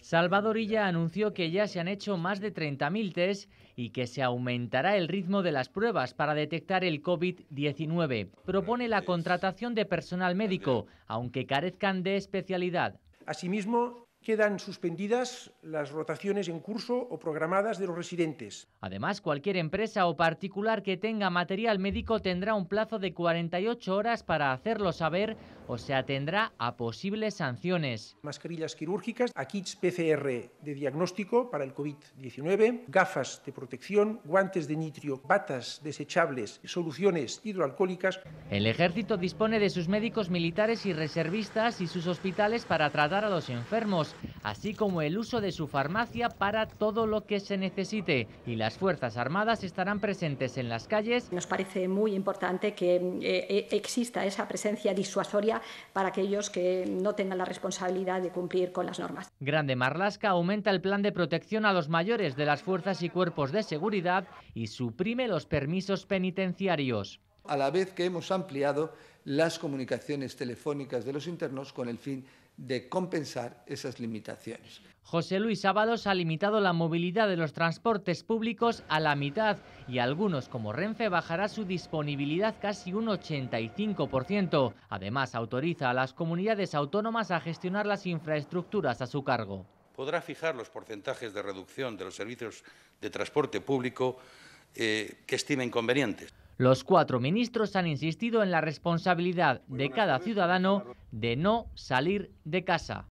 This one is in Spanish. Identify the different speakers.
Speaker 1: Salvadorilla anunció que ya se han hecho más de 30.000 test y que se aumentará el ritmo de las pruebas para detectar el COVID-19. Propone la contratación de personal médico, aunque carezcan de especialidad.
Speaker 2: Asimismo, quedan suspendidas las rotaciones en curso o programadas de los residentes. Además,
Speaker 1: cualquier empresa o particular que tenga material médico tendrá un plazo de 48 horas para hacerlo saber o se atendrá a posibles sanciones.
Speaker 2: Mascarillas quirúrgicas, kits PCR de diagnóstico para el COVID-19, gafas de protección, guantes de nitrio, batas desechables, soluciones hidroalcohólicas. El ejército
Speaker 1: dispone de sus médicos militares y reservistas y sus hospitales para tratar a los enfermos así como el uso de su farmacia para todo lo que se necesite. Y las Fuerzas Armadas estarán presentes en las
Speaker 2: calles. Nos parece muy importante que eh, eh, exista esa presencia disuasoria para aquellos que no tengan la responsabilidad de cumplir con las normas.
Speaker 1: Grande Marlasca aumenta el plan de protección a los mayores de las fuerzas y cuerpos de seguridad y suprime los permisos penitenciarios a la vez que hemos ampliado
Speaker 2: las comunicaciones telefónicas de los internos con el fin de compensar esas limitaciones.
Speaker 1: José Luis Sábados ha limitado la movilidad de los transportes públicos a la mitad y algunos como Renfe bajará su disponibilidad casi un 85%. Además autoriza a las comunidades autónomas a gestionar las infraestructuras a su cargo.
Speaker 2: Podrá fijar los porcentajes de reducción de los servicios de transporte público eh, que estime convenientes.
Speaker 1: Los cuatro ministros han insistido en la responsabilidad de cada ciudadano de no salir de casa.